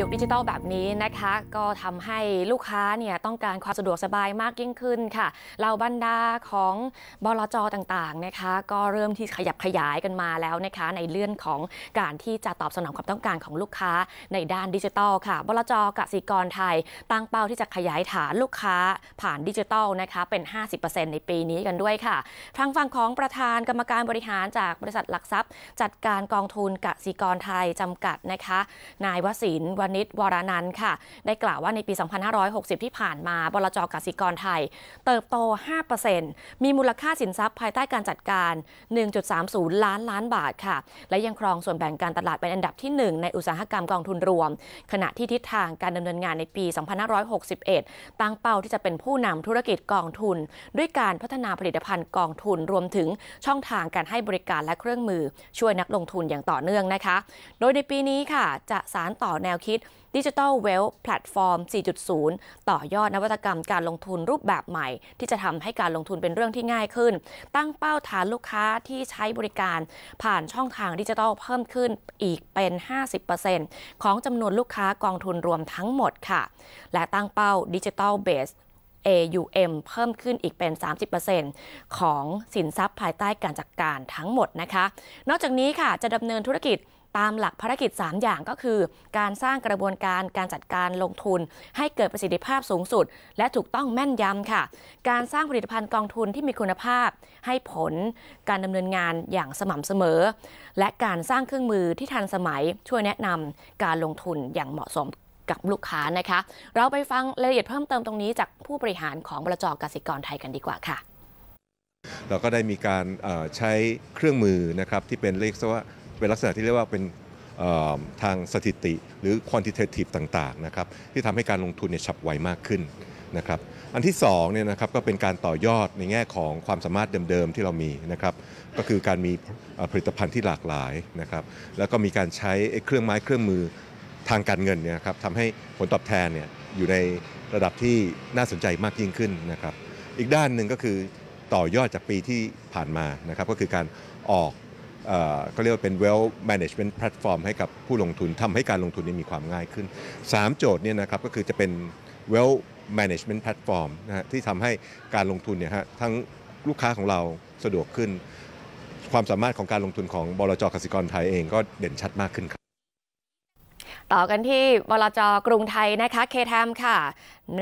ยุคดิจิทัลแบบนี้นะคะ ก็ทำให้ลูกค้าเนี่ยต้องการความสะดวกสบายมากยิ่งขึ้นค่ะ เราบรรดาของบลจต่างๆนะคะ ก็เริ่มที่ขยับขยายกันมาแล้วนะคะในเรื่องของการที่จะตอบสนองความต้องการของลูกค้าในด้านดิจิทัลค่ะบลจกสิกรไทยตั้งเป้าที่จะขยายฐานลูกค้าผ่านดิจิทัลนะคะเป็น 50%ในปีนี้กันด้วยค่ะทางฝั่งของประธานกรรมการบริหารจากบริษัทหลักทรัพย์ จัดการกองทุนกสิกรไทยจำกัดนะคะ นายวศินวณิชวรนันท์ค่ะได้กล่าวว่าในปี 2560 ที่ผ่านมาบลจกสิกรไทย เติบโต 5%มีมูลค่าสินทรัพย์ภายใต้การจัดการ 1.30 ล้านล้านบาทค่ะ และยังครองส่วนแบ่งการตลาดเป็นอันดับที่ 1 ในอุตสาหกรรมกองทุนรวม ขณะที่ทิศทางการดำเนินงานในปี 2561 ตั้งเป้าที่จะเป็นผู้นำธุรกิจกองทุน ด้วยการพัฒนาผลิตภัณฑ์กองทุนรวมถึงช่องทางการให้บริการและเครื่องมือ ช่วยนักลงทุนอย่างต่อเนื่องนะคะ โดยในปีนี้ค่ะจะสารต่อแนวคิดิดดิจิทัลเวลแพลตฟอร์ม4.0 ต่อยอดนวัตกรรมการลงทุนรูปแบบใหม่ ที่จะทำให้การลงทุนเป็นเรื่องที่ง่ายขึ้น ตั้งเป้าฐานลูกค้าที่ใช้บริการผ่านช่องทางดิจิทัลเพิ่มขึ้นอีกเป็น 50%ของจำนวนลูกค้ากองทุนรวมทั้งหมดค่ะ และตั้งเป้าดิจิทัลเบส AUM เพิ่มขึ้นอีกเป็น 30%ของสินทรัพย์ภายใต้การจัดกการทั้งหมดนะคะ นอกจากนี้ค่ะจะดำเนินธุรกิจตามหลักภารกิจ3อย่างก็คือการสร้างกระบวนการการจัดการลงทุน ให้เกิดประสิทธิภาพสูงสุด และถูกต้องแม่นยำค่ะการสร้างผลิตภัณฑ์กองทุนที่มีคุณภาพ ให้ผลการดำเนินงานอย่างสม่ำเสมอ และการสร้างเครื่องมือที่ทันสมัยช่วยแนะนำการลงทุนอย่างเหมาะสมกับลูกค้านะคะเราไปฟังรายละเอียดเพิ่มเติมตรงนี้จากผู้บริหารของบรจกสิกรไทยกันดีกว่าค่ะเราก็ได้มีการใช้เครื่องมือนะครับที่เป็นเรียกว่าเป็นลักษณะที่เรียกว่าเป็นทางสถิติหรือ quantitative ต่างๆนะครับที่ทำให้การลงทุนเนี่ยฉับไวมากขึ้นนะครับอันที่2เนี่ยนะครับก็เป็นการต่อยอดในแง่ของความสามารถเดิม ๆ ที่เรามีนะครับก็คือการมีผลิตภัณฑ์ที่หลากหลายนะครับแล้วก็มีการใช้เครื่องไม้เครื่องมือทางการเงินเนี่ยครับทำให้ผลตอบแทนเนี่ยอยู่ในระดับที่น่าสนใจมากยิ่งขึ้นนะครับอีกด้านหนึ่งก็คือต่อยอดจากปีที่ผ่านมานะครับก็คือการออกเขาเรียกว่าเป็น w e l l management platform ให้กับผู้ลงทุนทำให้การลงทุนนี้มีความง่ายขึ้น 3 โจทย์เนี่ยนะครับ ก็คือจะเป็น w e l l management platform นะฮะที่ทำให้การลงทุนเนี่ยฮะทั้งลูกค้าของเราสะดวกขึ้น ความสามารถของการลงทุนของบลจกสิกรไทยเองก็เด่นชัดมากขึ้นครับต่อกันที่บลจกรุงไทยนะคะเคทมค่ะ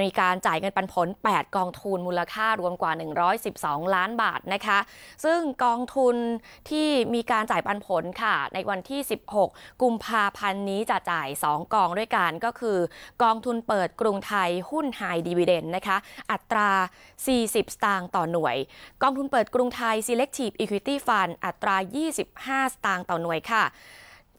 มีการจ่ายเงินปันผล 8 กองทุนมูลค่ารวมกว่า 112 ล้านบาทนะคะ ซึ่งกองทุนที่มีการจ่ายปันผลค่ะ ในวันที่ 16 กุมภาพันธ์นี้จะจ่าย 2 กองด้วยกัน ก็คือกองทุนเปิดกรุงไทยหุ้นไฮดีววเดนนะคะอัตรา 40 สตางค์ต่อหน่วย กองทุนเปิดกรุงไทย Selective Equity Fund อัตรา 25 สตางค์ต่อหน่วยค่ะ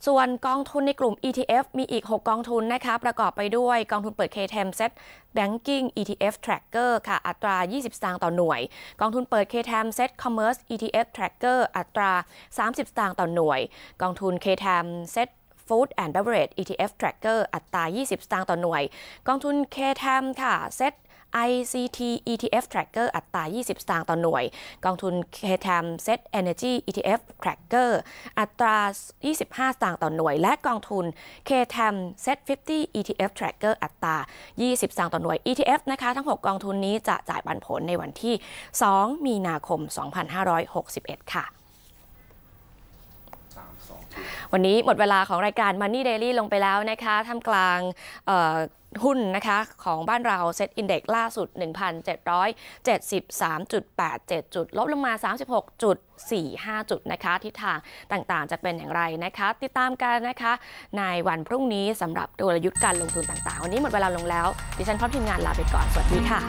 ส่วนกองทุนในกลุ่ม ETF มีอีก 6 กองทุนนะคะประกอบไปด้วยกองทุนเปิด KTM Set Banking ETF Tracker ค่ะอัตรา 20สตางค์ต่อหน่วย กองทุนเปิด KTM Set Commerce ETF Tracker อัตรา 30สตางค์ต่อหน่วยกองทุน KTM Set Food and Beverage ETF Tracker อัตรา 20สตางค์ต่อหน่วย กองทุน k t e m ค่ะ Set ICT ETF Tracker อัตรา 20 สตางค์ต่อหน่วย กองทุน KTAM Set Energy ETF Tracker อัตรา 25 สตางค์ต่อหน่วย และกองทุน KTAM Set 50 ETF Tracker อัตรา 20 สตางค์ต่อหน่วย ETF นะคะ ทั้ง 6 กองทุนนี้จะจ่ายปันผลในวันที่ 2 มีนาคม 2561 ค่ะวันนี้หมดเวลาของรายการ Money Daily ลงไปแล้วนะคะ ท่ามกลางหุ้นนะคะของบ้านเราเซ็ตอินเด็กล่าสุด 1,773.87จุดลบลงมา 36.45 จุดนะคะทิศทางต่างๆ จะเป็นอย่างไรนะคะ ติดตามกันนะคะในวันพรุ่งนี้สำหรับกลยุทธ์การลงทุนต่าง ๆ วันนี้หมดเวลาลงแล้ว ดิฉันพร้อมทีมงานลาไปก่อนสวัสดีค่ะ